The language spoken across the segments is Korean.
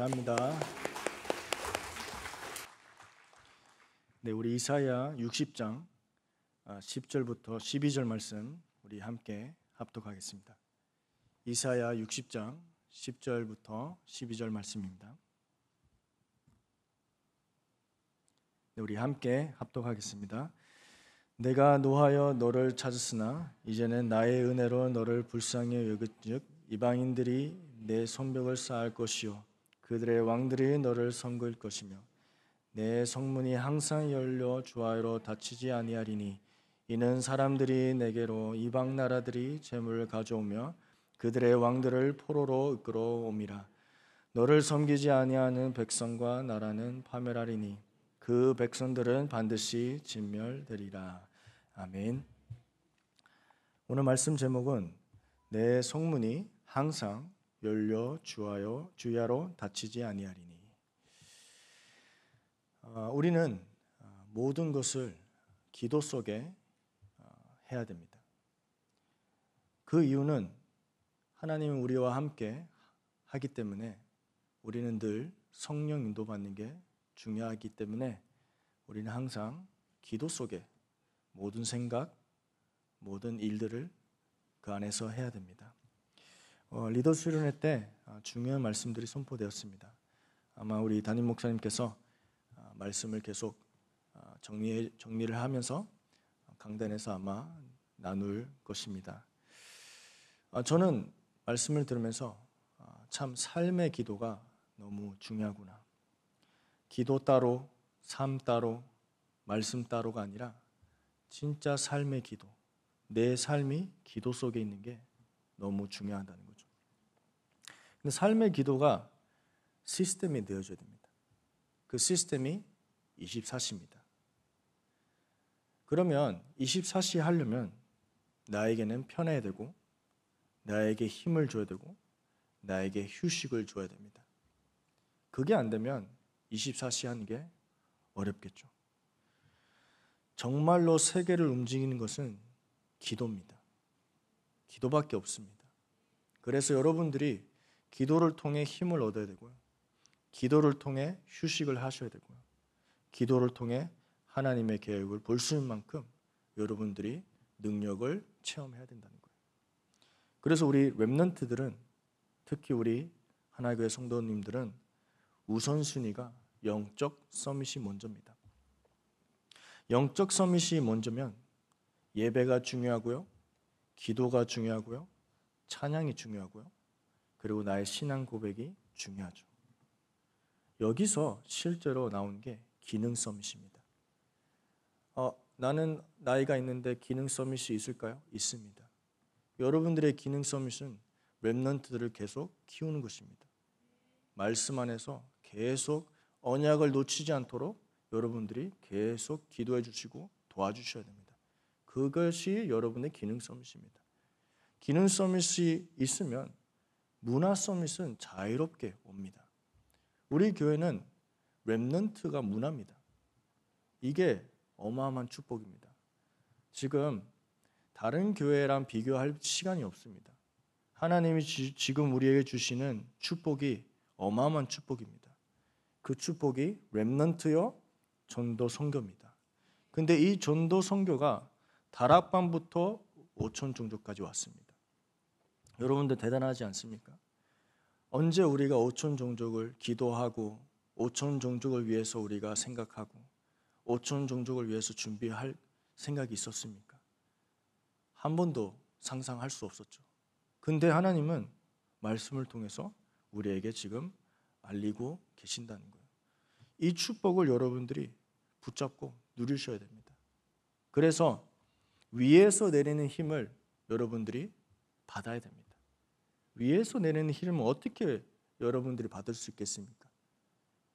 감사합니다. 네, 우리 이사야 60장 10절부터 아, 12절 말씀 우리 함께 합독하겠습니다. 이사야 60장 10절부터 12절 말씀입니다. 네, 우리 함께 합독하겠습니다. 내가 노하여 너를 찾았으나 이제는 나의 은혜로 너를 불쌍히 여긋즉 이방인들이 내 손벽을 쌓을 것이요 그들의 왕들이 너를 섬길 것이며 내 성문이 항상 열려 주하로 닫히지 아니하리니 이는 사람들이 내게로 이방 나라들이 재물을 가져오며 그들의 왕들을 포로로 이끌어 옵니라 너를 섬기지 아니하는 백성과 나라는 파멸하리니 그 백성들은 반드시 진멸되리라 아멘 오늘 말씀 제목은 내 성문이 항상 열려 주하여 주야로 다치지 아니하리니 아, 우리는 아, 모든 것을 기도 속에 아, 해야 됩니다. 그 이유는 하나님은 우리와 함께 하기 때문에 우리는 늘 성령 인도받는 게 중요하기 때문에 우리는 항상 기도 속에 모든 생각, 모든 일들을 그 안에서 해야 됩니다. 어, 리더 수련회 때 아, 중요한 말씀들이 선포되었습니다. 아마 우리 담임 목사님께서 아, 말씀을 계속 아, 정리 정리를 하면서 강단에서 아마 나눌 것입니다. 저는 말씀을 들으면서 참 삶의 기도가 너무 중요하구나. 기도 따로, 삶 따로, 말씀 따로가 아니라 진짜 삶의 기도, 내 삶이 기도 속에 있는 게 너무 중요하다는 것. 근데 삶의 기도가 시스템이 되어줘야 됩니다. 그 시스템이 24시입니다. 그러면 24시 하려면 나에게는 편해야 되고 나에게 힘을 줘야 되고 나에게 휴식을 줘야 됩니다. 그게 안 되면 24시 하는 게 어렵겠죠. 정말로 세계를 움직이는 것은 기도입니다. 기도밖에 없습니다. 그래서 여러분들이 기도를 통해 힘을 얻어야 되고요. 기도를 통해 휴식을 하셔야 되고요. 기도를 통해 하나님의 계획을 볼 수 있는 만큼 여러분들이 능력을 체험해야 된다는 거예요. 그래서 우리 랩런트들은 특히 우리 하나교회 성도님들은 우선순위가 영적 서밋이 먼저입니다. 영적 서밋이 먼저면 예배가 중요하고요. 기도가 중요하고요. 찬양이 중요하고요. 그리고 나의 신앙 고백이 중요하죠. 여기서 실제로 나온 게 기능섬이십니다. 어, 나는 나이가 있는데 기능섬이 있을까요? 있습니다. 여러분들의 기능섬이신 랩런트들을 계속 키우는 것입니다. 말씀 안에서 계속 언약을 놓치지 않도록 여러분들이 계속 기도해 주시고 도와주셔야 됩니다. 그것이 여러분의 기능섬이십니다. 기능섬이 있으면 문화 서밋은 자유롭게 옵니다. 우리 교회는 랩넌트가 문화입니다. 이게 어마어마한 축복입니다. 지금 다른 교회랑 비교할 시간이 없습니다. 하나님이 지, 지금 우리에게 주시는 축복이 어마어마한 축복입니다. 그 축복이 랩넌트요 전도 선교입니다. 근데 이 전도 선교가 다락방부터 오천 종족까지 왔습니다. 여러분들 대단하지 않습니까? 언제 우리가 오천 종족을 기도하고 오천 종족을 위해서 우리가 생각하고 오천 종족을 위해서 준비할 생각이 있었습니까? 한 번도 상상할 수 없었죠. 근데 하나님은 말씀을 통해서 우리에게 지금 알리고 계신다는 거예요. 이 축복을 여러분들이 붙잡고 누리셔야 됩니다. 그래서 위에서 내리는 힘을 여러분들이 받아야 됩니다. 위에서 내리는 희름은 어떻게 여러분들이 받을 수 있겠습니까?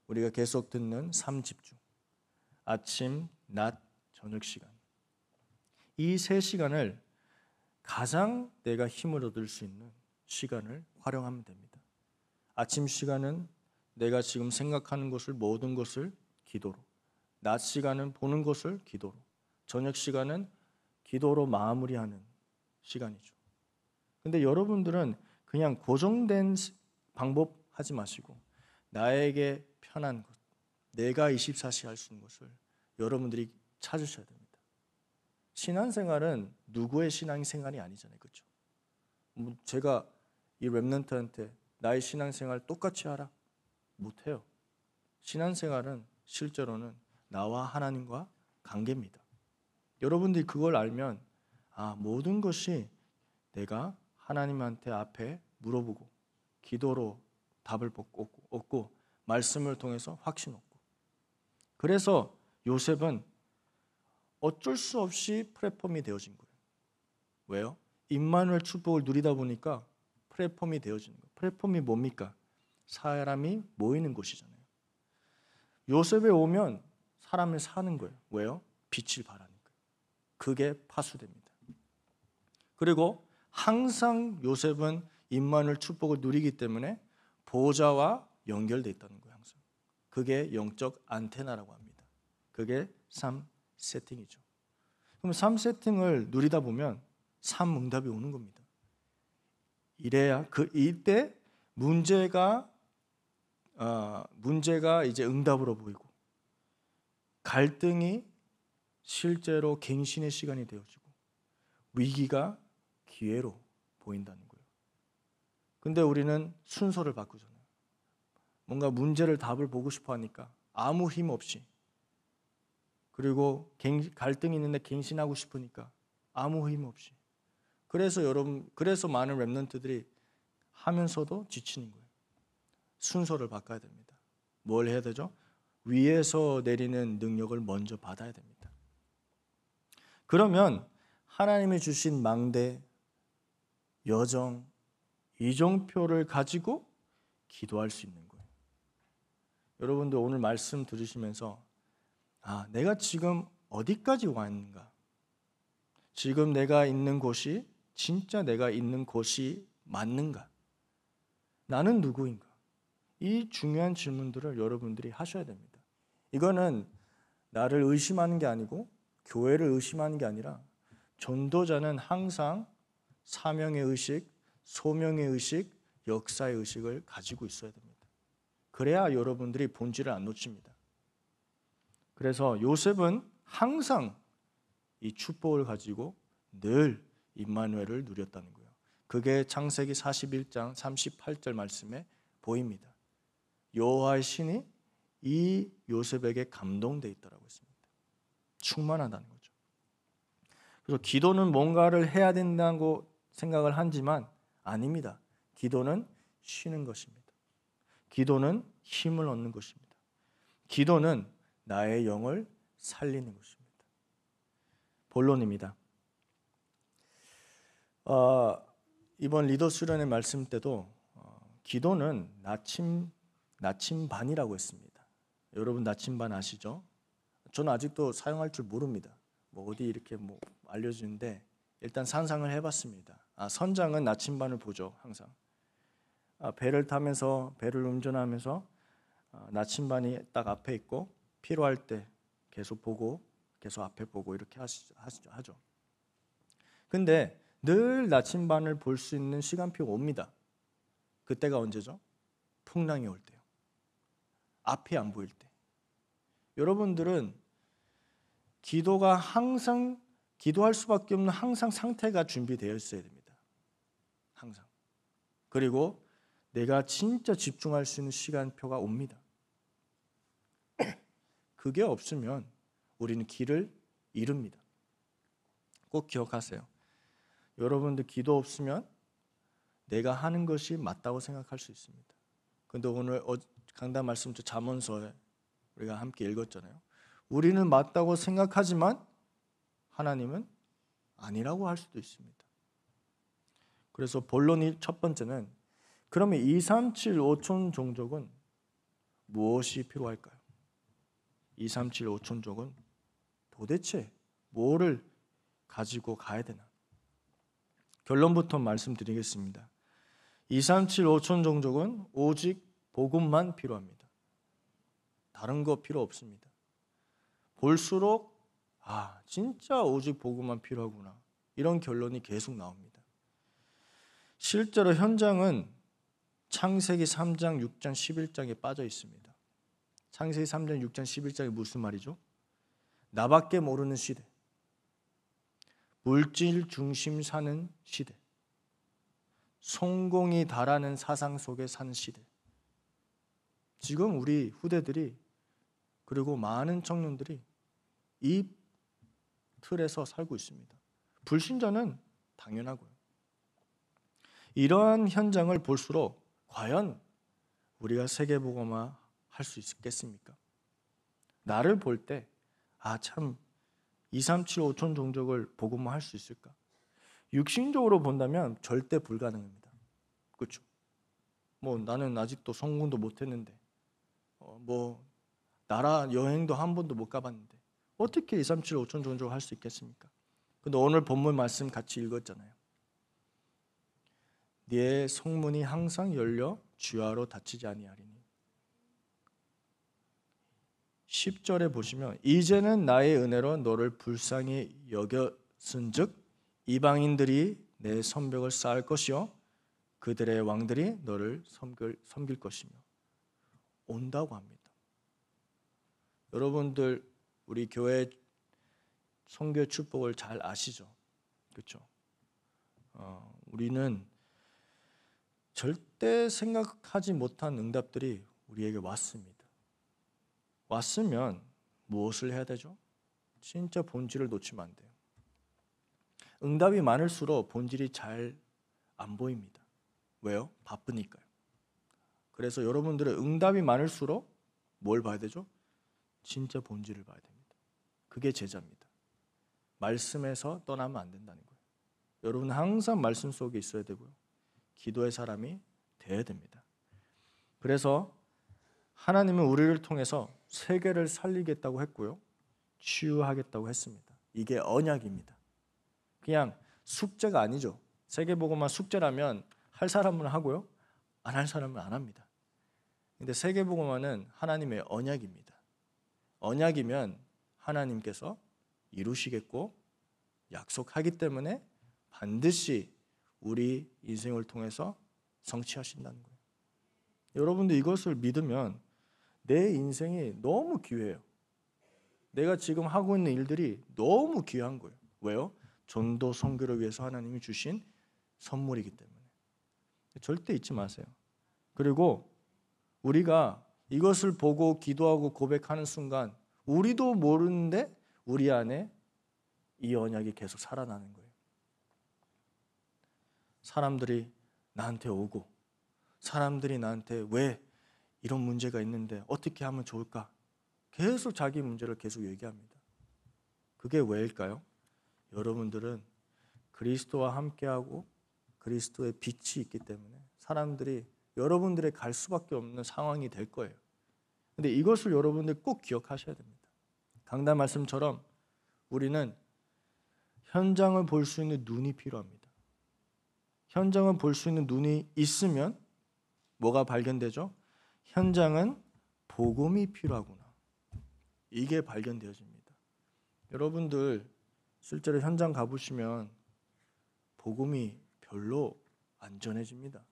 우리가 계속 듣는 삼집중 아침, 낮, 저녁 시간 이 세 시간을 가장 내가 힘을 얻을 수 있는 시간을 활용하면 됩니다. 아침 시간은 내가 지금 생각하는 것을 모든 것을 기도로 낮 시간은 보는 것을 기도로 저녁 시간은 기도로 마무리하는 시간이죠. 근데 여러분들은 그냥 고정된 방법 하지 마시고 나에게 편한 것, 내가 24시 할 수 있는 것을 여러분들이 찾으셔야 됩니다. 신앙생활은 누구의 신앙생활이 아니잖아요. 그렇죠? 뭐 제가 이 랩런트한테 나의 신앙생활 똑같이 하라 못해요. 신앙생활은 실제로는 나와 하나님과 관계입니다. 여러분들이 그걸 알면 아 모든 것이 내가 하나님한테 앞에 물어보고 기도로 답을 얻고, 말씀을 통해서 확신 얻고 그래서 요셉은 어쩔 수 없이 플랫폼이 되어진 거예요. 왜요? 임마누 축복을 누리다 보니까 플랫폼이 되어지는 거예요. 플랫폼이 뭡니까? 사람이 모이는 곳이잖아요. 요셉에 오면 사람을 사는 거예요. 왜요? 빛을 바라니까. 그게 파수됩니다. 그리고 항상 요셉은 임마누엘 축복을 누리기 때문에 보좌와 연결돼 있다는 거예요. 항상 그게 영적 안테나라고 합니다. 그게 3 세팅이죠. 그럼 3 세팅을 누리다 보면 3 응답이 오는 겁니다. 이래야 그 이때 문제가 어, 문제가 이제 응답으로 보이고 갈등이 실제로 갱신의 시간이 되어지고 위기가 기회로 보인다는 거예요. 근데 우리는 순서를 바꾸잖아요. 뭔가 문제를 답을 보고 싶어 하니까 아무 힘 없이 그리고 갈등이 있는데 갱신하고 싶으니까 아무 힘 없이 그래서 여러분 그래서 많은 랩런트들이 하면서도 지치는 거예요. 순서를 바꿔야 됩니다. 뭘 해야 되죠? 위에서 내리는 능력을 먼저 받아야 됩니다. 그러면 하나님이 주신 망대 여정, 이정표를 가지고 기도할 수 있는 거예요. 여러분도 오늘 말씀 들으시면서 아, 내가 지금 어디까지 왔는가? 지금 내가 있는 곳이 진짜 내가 있는 곳이 맞는가? 나는 누구인가? 이 중요한 질문들을 여러분들이 하셔야 됩니다. 이거는 나를 의심하는 게 아니고 교회를 의심하는 게 아니라 전도자는 항상 사명의 의식, 소명의 의식, 역사의 의식을 가지고 있어야 됩니다. 그래야 여러분들이 본질을 안 놓칩니다. 그래서 요셉은 항상 이 축복을 가지고 늘 임마누엘을 누렸다는 거예요. 그게 창세기 41장 38절 말씀에 보입니다. 여호와의 신이 이 요셉에게 감동돼 있다라고 했습니다. 충만하다는 거죠. 그래서 기도는 뭔가를 해야 된다고 생각을 하지만 아닙니다. 기도는 쉬는 것입니다. 기도는 힘을 얻는 것입니다. 기도는 나의 영을 살리는 것입니다. 본론입니다. 어, 이번 리더 수련의 말씀 때도 어, 기도는 나침 나침반이라고 했습니다. 여러분 나침반 아시죠? 저는 아직도 사용할 줄 모릅니다. 뭐 어디 이렇게 뭐 알려주는데 일단 상상을 해봤습니다. 아, 선장은 나침반을 보죠 항상. 아, 배를 타면서 배를 운전하면서 아, 나침반이 딱 앞에 있고 필요할 때 계속 보고 계속 앞에 보고 이렇게 하 하시죠 하죠. 근데 늘 나침반을 볼 수 있는 시간표가 옵니다. 그때가 언제죠? 풍랑이 올 때요. 앞이 안 보일 때. 여러분들은 기도가 항상 기도할 수밖에 없는 항상 상태가 준비되어 있어야 됩니다. 항상. 그리고 내가 진짜 집중할 수 있는 시간표가 옵니다. 그게 없으면 우리는 길을 잃습니다. 꼭 기억하세요. 여러분들 기도 없으면 내가 하는 것이 맞다고 생각할 수 있습니다. 근데 오늘 어, 강단 말씀 자문서에 우리가 함께 읽었잖아요. 우리는 맞다고 생각하지만 하나님은 아니라고 할 수도 있습니다. 그래서 본론이 첫 번째는 그러면 2, 3, 7, 5촌 종족은 무엇이 필요할까요? 2, 3, 7, 5촌 족은 도대체 뭐를 가지고 가야 되나? 결론부터 말씀드리겠습니다. 2, 3, 7, 5천 종족은 오직 복음만 필요합니다. 다른 거 필요 없습니다. 볼수록 아 진짜 오직 복음만 필요하구나 이런 결론이 계속 나옵니다. 실제로 현장은 창세기 3장, 6장, 11장에 빠져 있습니다. 창세기 3장, 6장, 11장이 무슨 말이죠? 나밖에 모르는 시대. 물질 중심 사는 시대. 성공이 달하는 사상 속에 산 시대. 지금 우리 후대들이 그리고 많은 청년들이 이 틀에서 살고 있습니다. 불신자는 당연하고요. 이러한 현장을 볼수록 과연 우리가 세계보고화할 수 있겠습니까? 나를 볼 때 아 참 2, 3, 7, 5천 종족을 복음화 할 수 있을까? 육신적으로 본다면 절대 불가능합니다. 그렇죠? 뭐 나는 아직도 성공도 못했는데 어, 뭐 나라 여행도 한 번도 못 가봤는데 어떻게 2, 3, 7, 5천 종족 을할 수 있겠습니까? 근데 오늘 본문 말씀 같이 읽었잖아요. 네 성문이 항상 열려 주야로 닫히지 아니하리니 10절에 보시면 이제는 나의 은혜로 너를 불쌍히 여겼은즉 이방인들이 내 선벽을 쌓을 것이요 그들의 왕들이 너를 섬길, 섬길 것이며 온다고 합니다. 여러분들 우리 교회 성교 축복을 잘 아시죠? 그렇죠? 어, 우리는 절대 생각하지 못한 응답들이 우리에게 왔습니다. 왔으면 무엇을 해야 되죠? 진짜 본질을 놓치면 안 돼요. 응답이 많을수록 본질이 잘 안 보입니다. 왜요? 바쁘니까요. 그래서 여러분들의 응답이 많을수록 뭘 봐야 되죠? 진짜 본질을 봐야 됩니다. 그게 제자입니다. 말씀에서 떠나면 안 된다는 거예요. 여러분 항상 말씀 속에 있어야 되고요. 기도의 사람이 되어야 됩니다. 그래서 하나님은 우리를 통해서 세계를 살리겠다고 했고요. 치유하겠다고 했습니다. 이게 언약입니다. 그냥 숙제가 아니죠. 세계복음만 숙제라면 할 사람은 하고요. 안 할 사람은 안 합니다. 근데 세계복음화는 하나님의 언약입니다. 언약이면 하나님께서 이루시겠고 약속하기 때문에 반드시 우리 인생을 통해서 성취하신다는 거예요. 여러분도 이것을 믿으면 내 인생이 너무 귀해요. 내가 지금 하고 있는 일들이 너무 귀한 거예요. 왜요? 전도 선교를 위해서 하나님이 주신 선물이기 때문에. 절대 잊지 마세요. 그리고 우리가 이것을 보고 기도하고 고백하는 순간 우리도 모르는데 우리 안에 이 언약이 계속 살아나는 거예요. 사람들이 나한테 오고 사람들이 나한테 왜 이런 문제가 있는데 어떻게 하면 좋을까? 계속 자기 문제를 계속 얘기합니다. 그게 왜일까요? 여러분들은 그리스도와 함께하고 그리스도의 빛이 있기 때문에 사람들이 여러분들의 갈 수밖에 없는 상황이 될 거예요. 근데 이것을 여러분들 꼭 기억하셔야 됩니다. 강단 말씀처럼 우리는 현장을 볼 수 있는 눈이 필요합니다. 현장을 볼수 있는 눈이 있으면 뭐가 발견되죠? 현장은 복음이 필요하구나. 이게 발견되어집니다. 여러분들 실제로 현장 가보시면 복음이 별로 안 전해집니다.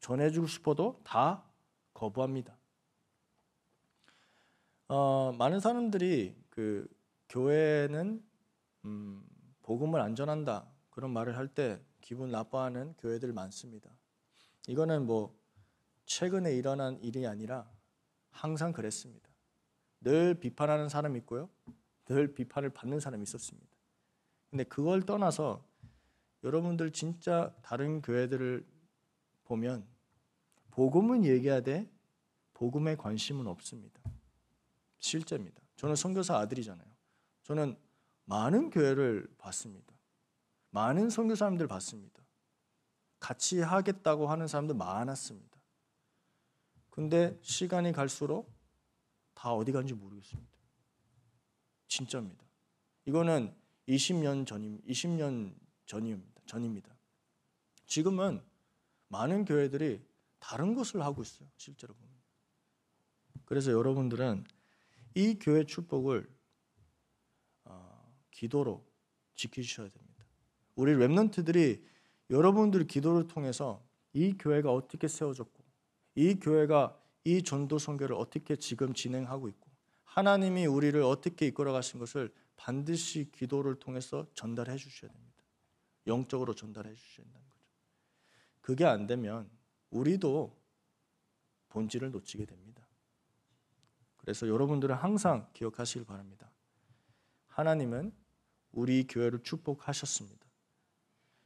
전해주고 싶어도 다 거부합니다. 어, 많은 사람들이 그 교회는 음, 복음을 안 전한다 그런 말을 할때 기분 나빠하는 교회들 많습니다. 이거는 뭐 최근에 일어난 일이 아니라 항상 그랬습니다. 늘 비판하는 사람 있고요. 늘 비판을 받는 사람이 있었습니다. 근데 그걸 떠나서 여러분들 진짜 다른 교회들을 보면 복음은 얘기하되 복음에 관심은 없습니다. 실제입니다. 저는 선교사 아들이잖아요. 저는 많은 교회를 봤습니다. 많은 선교사님들 봤습니다. 같이 하겠다고 하는 사람들 많았습니다. 근데 시간이 갈수록 다 어디 간지 모르겠습니다. 진짜입니다. 이거는 20년 전임 20년 전입니다. 전입니다. 지금은 많은 교회들이 다른 것을 하고 있어요. 실제로 보면. 그래서 여러분들은 이 교회 축복을 어, 기도로 지키셔야 됩니다. 우리 랩런트들이 여러분들 기도를 통해서 이 교회가 어떻게 세워졌고 이 교회가 이 전도 선교를 어떻게 지금 진행하고 있고 하나님이 우리를 어떻게 이끌어 가신 것을 반드시 기도를 통해서 전달해 주셔야 됩니다. 영적으로 전달해 주셔야 된다는 거죠. 그게 안 되면 우리도 본질을 놓치게 됩니다. 그래서 여러분들은 항상 기억하시길 바랍니다. 하나님은 우리 교회를 축복하셨습니다.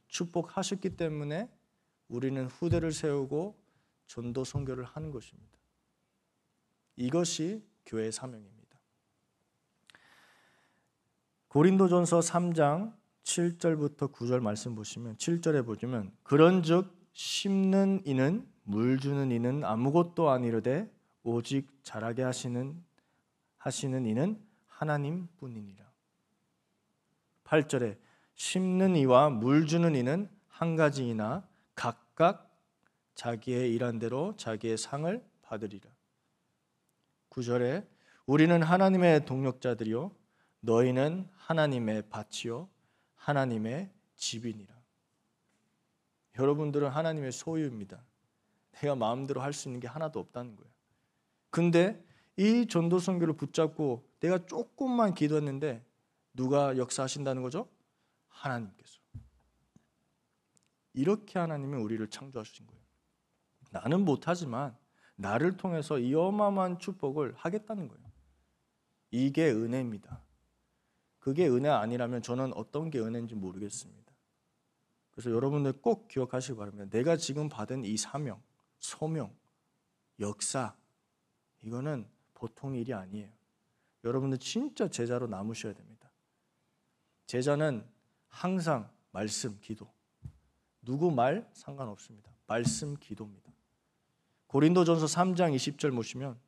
축복하셨기 때문에 우리는 후대를 세우고 전도 선교를 하는 것입니다. 이것이 교회의 사명입니다. 고린도전서 3장 7절부터 9절 말씀 보시면 7절에 보시면 그런즉 심는 이는 물 주는 이는 아무것도 아니르되 오직 자라게 하시는 하시는 이는 하나님뿐이니라. 8절에 심는 이와 물 주는 이는 한 가지이나 각각 자기의 일한 대로 자기의 상을 받으리라. 9절에 우리는 하나님의 동력자들이요 너희는 하나님의 밭이요 하나님의 집이니라. 여러분들은 하나님의 소유입니다. 내가 마음대로 할 수 있는 게 하나도 없다는 거예요. 근데 이 전도 선교를 붙잡고 내가 조금만 기도했는데 누가 역사하신다는 거죠? 하나님께서 이렇게 하나님이 우리를 창조하신 거예요. 나는 못하지만 나를 통해서 이 어마어마한 축복을 하겠다는 거예요. 이게 은혜입니다. 그게 은혜 아니라면 저는 어떤 게 은혜인지 모르겠습니다. 그래서 여러분들 꼭 기억하시기 바랍니다. 내가 지금 받은 이 사명, 소명, 역사 이거는 보통 일이 아니에요. 여러분들 진짜 제자로 남으셔야 됩니다. 제자는 항상 말씀 기도. 누구 말 상관없습니다. 말씀 기도입니다. 고린도전서 3장 20절 보시면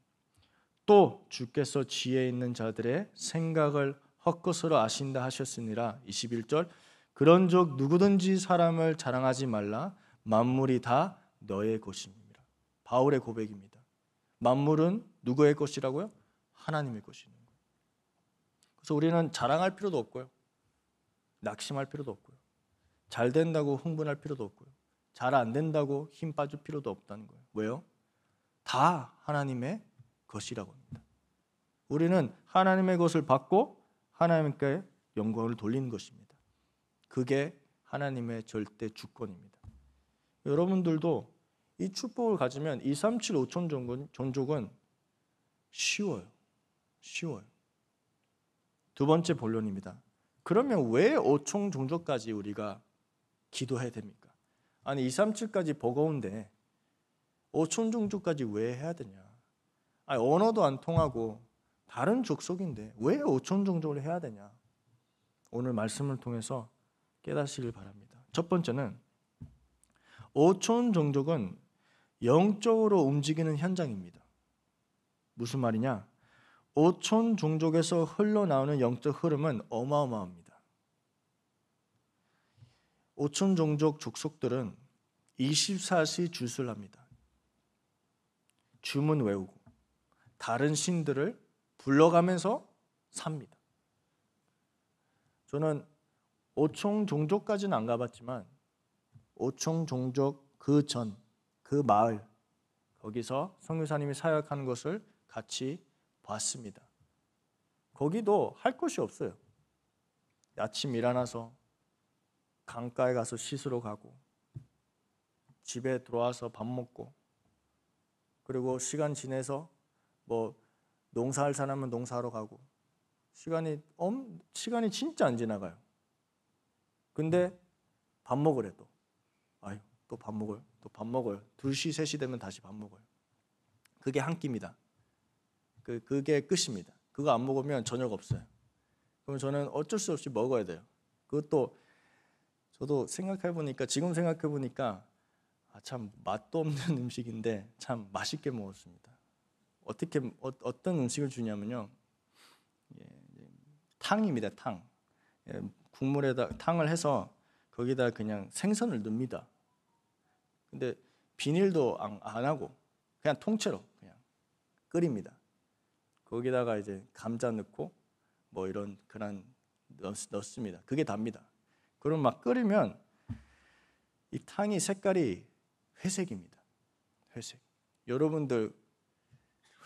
또 주께서 지혜 있는 자들의 생각을 헛것으로 아신다 하셨으니라 21절 그런즉 누구든지 사람을 자랑하지 말라 만물이 다 너의 것입니다. 바울의 고백입니다. 만물은 누구의 것이라고요? 하나님의 것이니 그래서 우리는 자랑할 필요도 없고요. 낙심할 필요도 없고요. 잘 된다고 흥분할 필요도 없고요. 잘 안 된다고 힘 빠질 필요도 없다는 거예요. 왜요? 다 하나님의 것이라고 합니다. 우리는 하나님의 것을 받고 하나님께 영광을 돌리는 것입니다. 그게 하나님의 절대 주권입니다. 여러분들도 이 축복을 가지면 2, 3, 7, 5천 종족은 쉬워요. 쉬워요. 두 번째 본론입니다. 그러면 왜5총 종족까지 우리가 기도해야 됩니까? 아니 2, 3, 7까지 버거운데 오총 종족까지 왜 해야 되냐? 아니 언어도 안 통하고 다른 족속인데 왜 오천 종족을 해야 되냐? 오늘 말씀을 통해서 깨닫시길 바랍니다. 첫 번째는 오천 종족은 영적으로 움직이는 현장입니다. 무슨 말이냐? 오촌 종족에서 흘러나오는 영적 흐름은 어마어마합니다. 오촌 종족 족속들은 24시 주술 합니다. 주문 외우고 다른 신들을 불러가면서 삽니다. 저는 오총 종족까지는 안 가봤지만 오총 종족 그 전, 그 마을 거기서 성교사님이 사역하는 것을 같이 봤습니다. 거기도 할 것이 없어요. 아침 일어나서 강가에 가서 씻으러 가고 집에 들어와서 밥 먹고 그리고 시간 지내서 뭐 농사할 사람은 농사하러 가고 시간이 엄 시간이 진짜 안 지나가요. 근데 밥 먹으래 또. 아유 또 밥 먹어요. 또 밥 먹어요. 2시 3시 되면 다시 밥 먹어요. 그게 한 끼입니다. 그, 그게 끝입니다. 그거 안 먹으면 저녁 없어요. 그럼 저는 어쩔 수 없이 먹어야 돼요. 그것도 저도 생각해 보니까 지금 생각해 보니까 아, 참 맛도 없는 음식인데 참 맛있게 먹었습니다. 어떻게 어, 떤 음식을 주냐면요, 예, 탕입니다. 탕 예, 국물에다 탕을 해서 거기다 그냥 생선을 넣습니다. 근데 비닐도 안, 안 하고 그냥 통째로 그냥 끓입니다. 거기다가 이제 감자 넣고 뭐 이런 그런 넣, 넣습니다. 그게 답니다. 그럼 막 끓이면 이 탕이 색깔이 회색입니다. 회색. 여러분들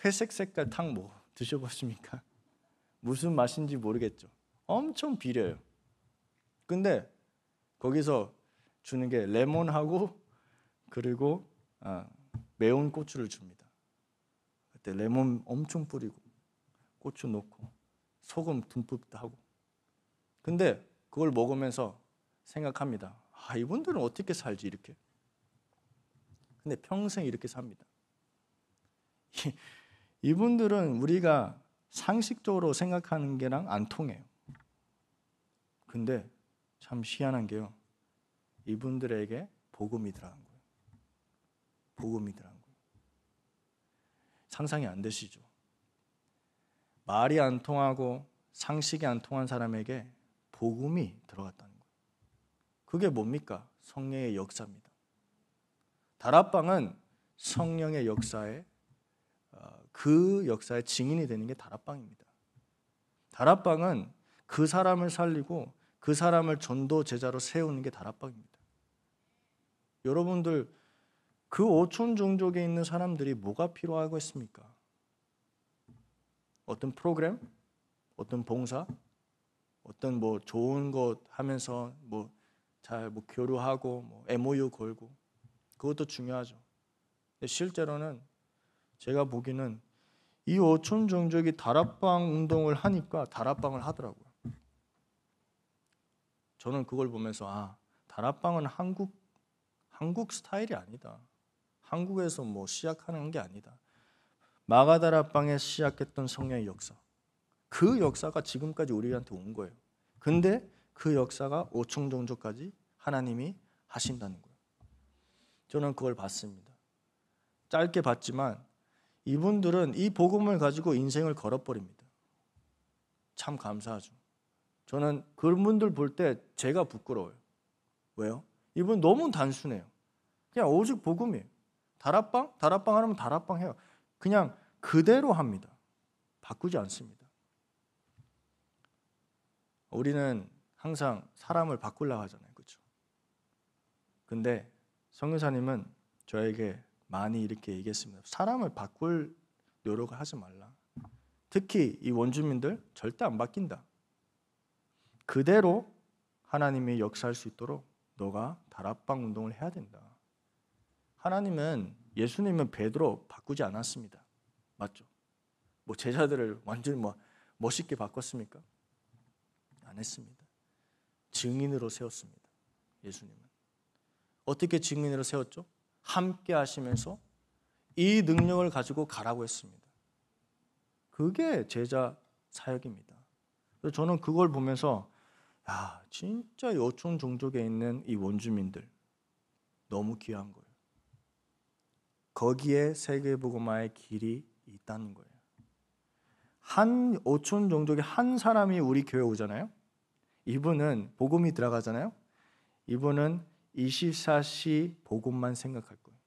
회색 색깔 탕 뭐드셔보십니까 무슨 맛인지 모르겠죠. 엄청 비려요. 근데 거기서 주는 게 레몬하고 그리고 아, 매운 고추를 줍니다. 그때 레몬 엄청 뿌리고 고추 넣고 소금 듬뿍도 하고. 근데 그걸 먹으면서 생각합니다. 아, 이분들은 어떻게 살지 이렇게. 근데 평생 이렇게 삽니다. 이분들은 우리가 상식적으로 생각하는 게랑 안 통해요. 근데 참 희한한 게요. 이분들에게 복음이 들어간 거예요. 복음이 들어간 거예요. 상상이 안 되시죠? 말이 안 통하고 상식이 안 통한 사람에게 복음이 들어갔다는 거예요. 그게 뭡니까? 성령의 역사입니다. 다락방은 성령의 역사에 어, 그 역사의 증인이 되는 게 다락방입니다. 다락방은 그 사람을 살리고 그 사람을 전도 제자로 세우는 게 다락방입니다. 여러분들 그 오촌 종족에 있는 사람들이 뭐가 필요하겠습니까? 어떤 프로그램, 어떤 봉사, 어떤 뭐 좋은 것 하면서 뭐 잘뭐 뭐 교류하고 뭐 MOU 걸고 그것도 중요하죠. 근데 실제로는 제가 보기는 이 오촌 종족이 다락방 운동을 하니까 다락방을 하더라고요. 저는 그걸 보면서 아 다락방은 한국 한국 스타일이 아니다. 한국에서 뭐 시작하는 게 아니다. 마가다라 방에 시작했던 성령의 역사. 그 역사가 지금까지 우리한테 온 거예요. 근데 그 역사가 5층 종족까지 하나님이 하신다는 거예요. 저는 그걸 봤습니다. 짧게 봤지만 이분들은 이 복음을 가지고 인생을 걸어버립니다. 참 감사하죠. 저는 그분들 볼 때 제가 부끄러워요. 왜요? 이분 너무 단순해요. 그냥 오직 복음이에요. 다락방? 다락방 하면 다락방 해요. 그냥 그대로 합니다. 바꾸지 않습니다. 우리는 항상 사람을 바꾸려고 하잖아요. 그렇죠? 근데 성교사님은 저에게 많이 이렇게 얘기했습니다. 사람을 바꿀 노력을 하지 말라. 특히 이 원주민들 절대 안 바뀐다. 그대로 하나님이 역사할 수 있도록 너가 다락방 운동을 해야 된다. 하나님은 예수님은 베드로 바꾸지 않았습니다. 맞죠? 뭐 제자들을 완전뭐 멋있게 바꿨습니까? 안 했습니다. 증인으로 세웠습니다. 예수님은 어떻게 증인으로 세웠죠? 함께 하시면서 이 능력을 가지고 가라고 했습니다. 그게 제자 사역입니다. 저는 그걸 보면서 야 진짜 여촌 종족에 있는 이 원주민들 너무 귀한 거 거기에 세계 복음화의 길이 있다는 거예요. 한 5천 종족의 한 사람이 우리 교회 오잖아요. 이분은 복음이 들어가잖아요. 이분은 24시 복음만 생각할 거예요.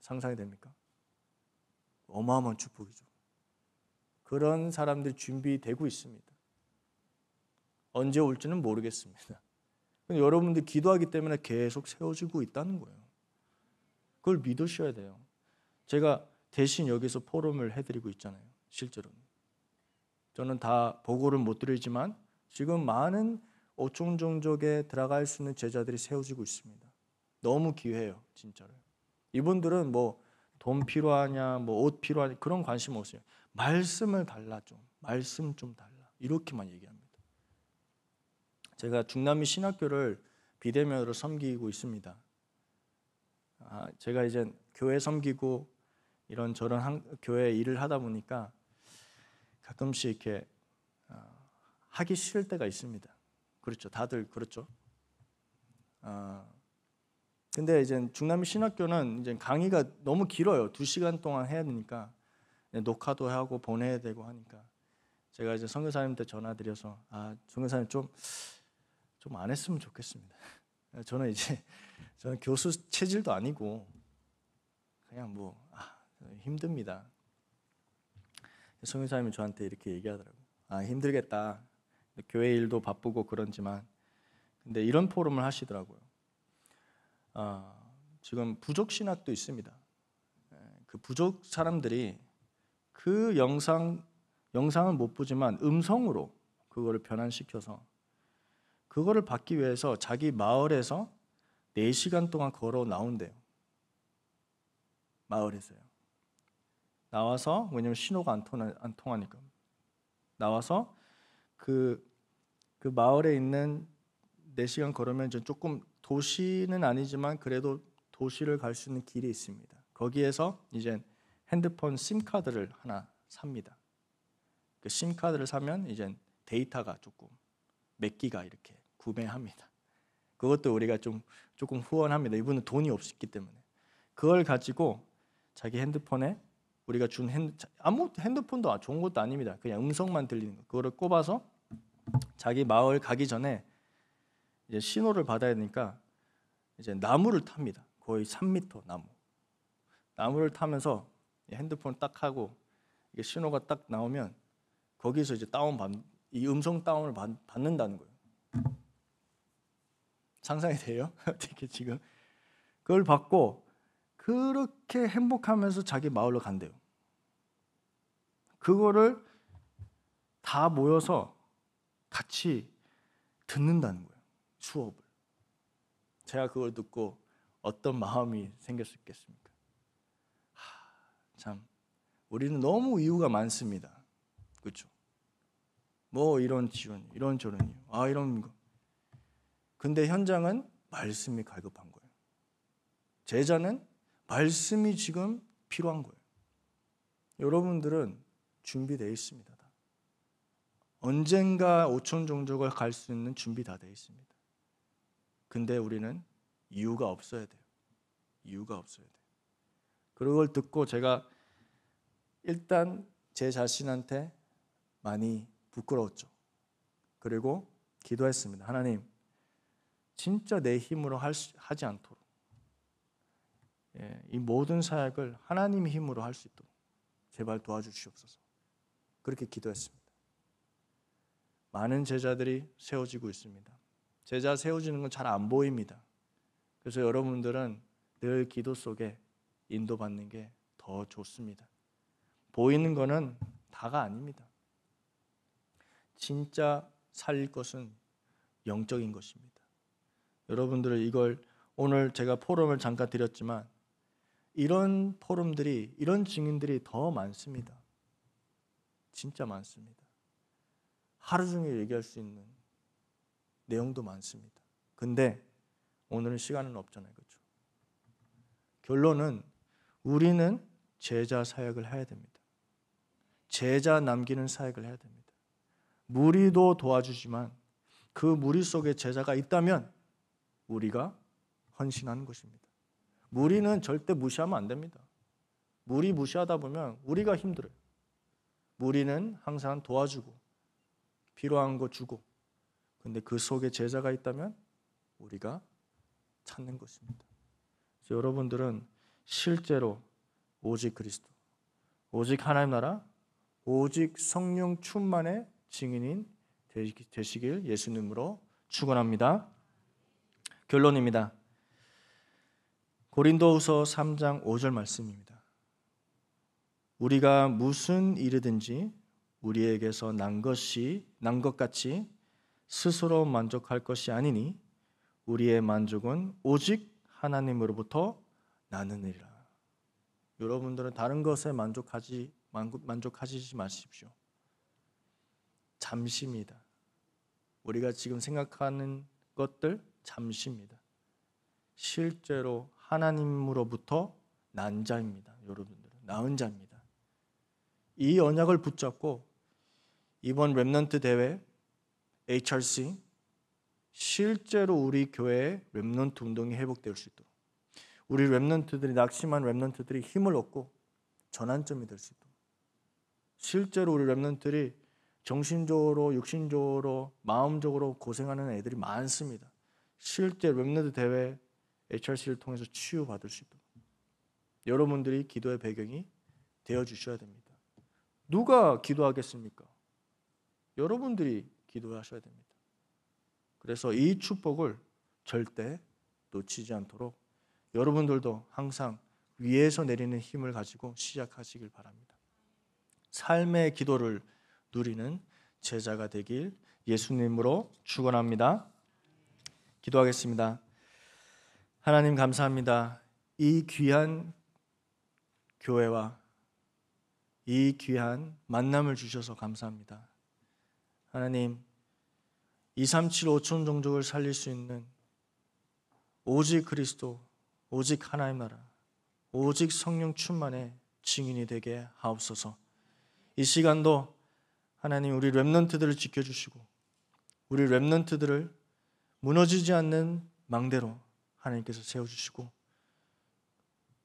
상상이 됩니까? 어마어마한 축복이죠. 그런 사람들 준비되고 있습니다. 언제 올지는 모르겠습니다. 여러분들 기도하기 때문에 계속 세워지고 있다는 거예요. 그걸 믿으셔야 돼요. 제가 대신 여기서 포럼을 해드리고 있잖아요. 실제로 저는 다 보고를 못 드리지만 지금 많은 오총종족에 들어갈 수 있는 제자들이 세워지고 있습니다. 너무 기회예요. 진짜로. 이분들은 뭐 돈 필요하냐, 뭐 옷 필요하냐 그런 관심 없어요. 말씀을 달라 좀. 말씀 좀 달라. 이렇게만 얘기합니다. 제가 중남미 신학교를 비대면으로 섬기고 있습니다. 아, 제가 이제 교회 섬기고 이런 저런 교회 일을 하다 보니까 가끔씩 이렇게 아, 하기 싫을 때가 있습니다. 그렇죠. 다들 그렇죠. 아, 근데 이제 중남미 신학교는 이제 강의가 너무 길어요. 두 시간 동안 해야 되니까 네, 녹화도 하고 보내야 되고 하니까 제가 이제 선교사님한테 전화드려서 아 선교사님 좀 좀 안 했으면 좋겠습니다. 어, 저는 이제 저는 교수 체질도 아니고 그냥 뭐 아, 힘듭니다. 송유사님이 저한테 이렇게 얘기하더라고. 아 힘들겠다. 교회 일도 바쁘고 그런지만 근데 이런 포럼을 하시더라고요. 아, 지금 부족 신학도 있습니다. 예, 그 부족 사람들이 그 영상 영상은 못 보지만 음성으로 그거를 변환시켜서 그거를 받기 위해서 자기 마을에서 4시간 동안 걸어 나온대요. 마을에서요. 나와서 왜냐면 신호가 안, 통하, 안 통하니까 나와서 그그 그 마을에 있는 4시간 걸으면 조금 도시는 아니지만 그래도 도시를 갈 수 있는 길이 있습니다. 거기에서 이제 핸드폰 심카드를 하나 삽니다. 그 심카드를 사면 이제 데이터가 조금 몇 기가 이렇게 구매합니다. 그것도 우리가 좀 조금 후원합니다. 이분은 돈이 없었기 때문에 그걸 가지고 자기 핸드폰에 우리가 준 핸드, 아무 핸드폰도 아, 좋은 것도 아닙니다. 그냥 음성만 들리는 거. 그거를 꼽아서 자기 마을 가기 전에 이제 신호를 받아야 되니까 이제 나무를 탑니다. 거의 3미터 나무. 나무를 타면서 핸드폰 딱 하고 이게 신호가 딱 나오면 거기서 이제 다운 받, 이 음성 다운을 받, 받는다는 거예요. 상상이 돼요? 어떻게 지금 그걸 받고 그렇게 행복하면서 자기 마을로 간대요. 그거를 다 모여서 같이 듣는다는 거예요. 수업을. 제가 그걸 듣고 어떤 마음이 생길 수겠습니까 하, 참 우리는 너무 이유가 많습니다. 그렇죠? 뭐 이런 지원, 이런 저런 이유, 아 이런 거. 근데 현장은 말씀이 갈급한 거예요. 제자는 말씀이 지금 필요한 거예요. 여러분들은 준비되어 있습니다. 언젠가 5천 종족을 갈 수 있는 준비 다 되어 있습니다. 근데 우리는 이유가 없어야 돼요. 이유가 없어야 돼요. 그걸 듣고 제가 일단 제 자신한테 많이 부끄러웠죠. 그리고 기도했습니다. 하나님, 진짜 내 힘으로 할 수, 하지 않도록 예, 이 모든 사역을 하나님의 힘으로 할 수 있도록 제발 도와주시옵소서 그렇게 기도했습니다. 많은 제자들이 세워지고 있습니다. 제자 세워지는 건 잘 안 보입니다. 그래서 여러분들은 늘 기도 속에 인도받는 게 더 좋습니다. 보이는 거는 다가 아닙니다. 진짜 살릴 것은 영적인 것입니다. 여러분들을 이걸 오늘 제가 포럼을 잠깐 드렸지만 이런 포럼들이 이런 증인들이 더 많습니다. 진짜 많습니다. 하루 종일 얘기할 수 있는 내용도 많습니다. 근데 오늘은 시간은 없잖아요. 그렇죠? 결론은 우리는 제자 사역을 해야 됩니다. 제자 남기는 사역을 해야 됩니다. 무리도 도와주지만 그 무리 속에 제자가 있다면 우리가 헌신하는 것입니다. 무리는 절대 무시하면 안 됩니다. 무리 무시하다 보면 우리가 힘들어요. 무리는 항상 도와주고 필요한 거 주고 근데 그 속에 제자가 있다면 우리가 찾는 것입니다. 여러분들은 실제로 오직 그리스도, 오직 하나님 나라, 오직 성령 충만의 증인인 되시길 예수님으로 축원합니다. 결론입니다. 고린도후서 3장 5절 말씀입니다. 우리가 무슨 일이든지 우리에게서 난 것이 난것 같이 스스로 만족할 것이 아니니 우리의 만족은 오직 하나님으로부터 나느니라. 여러분들은 다른 것에 만족하지 만족하지 마십시오. 잠시입니다. 우리가 지금 생각하는 것들 잠시입니다. 실제로 하나님으로부터 난 자입니다. 여러분들은 나은 자입니다. 이 언약을 붙잡고 이번 랩넌트 대회 HRC 실제로 우리 교회의 넌트 운동이 회복될 수 있도록 우리 랩넌트들이 낙심한 랩넌트들이 힘을 얻고 전환점이 될 수 있도록 실제로 우리 랩넌트들이 정신적으로, 육신적으로, 마음적으로 고생하는 애들이 많습니다. 실제 웹네드 대회 HRC를 통해서 치유받을 수 있도록 여러분들이 기도의 배경이 되어 주셔야 됩니다. 누가 기도하겠습니까? 여러분들이 기도하셔야 됩니다. 그래서 이 축복을 절대 놓치지 않도록 여러분들도 항상 위에서 내리는 힘을 가지고 시작하시길 바랍니다. 삶의 기도를 누리는 제자가 되길 예수님으로 축원합니다. 기도하겠습니다. 하나님 감사합니다. 이 귀한 교회와 이 귀한 만남을 주셔서 감사합니다. 하나님 237 5천 종족을 살릴 수 있는 오직 그리스도, 오직 하나의 나라, 오직 성령 충만의 증인이 되게 하옵소서. 이 시간도 하나님 우리 렘넌트들을 지켜주시고 우리 렘넌트들을 무너지지 않는 망대로 하나님께서 세워주시고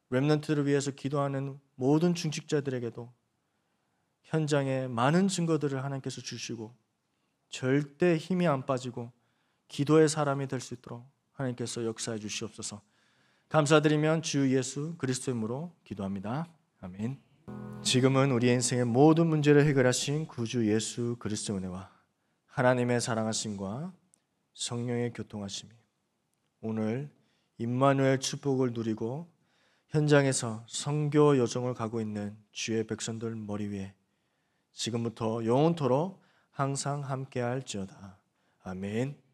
렘넌트를 위해서 기도하는 모든 중직자들에게도 현장에 많은 증거들을 하나님께서 주시고 절대 힘이 안 빠지고 기도의 사람이 될 수 있도록 하나님께서 역사해 주시옵소서. 감사드리면 주 예수 그리스도의 이름으로 기도합니다. 아멘. 지금은 우리 인생의 모든 문제를 해결하신 구주 예수 그리스도의 은혜와 하나님의 사랑하심과 성령의 교통하심이 오늘 임마누엘 축복을 누리고 현장에서 성교 여정을 가고 있는 주의 백성들 머리 위에 지금부터 영원토록 항상 함께할지어다. 아멘.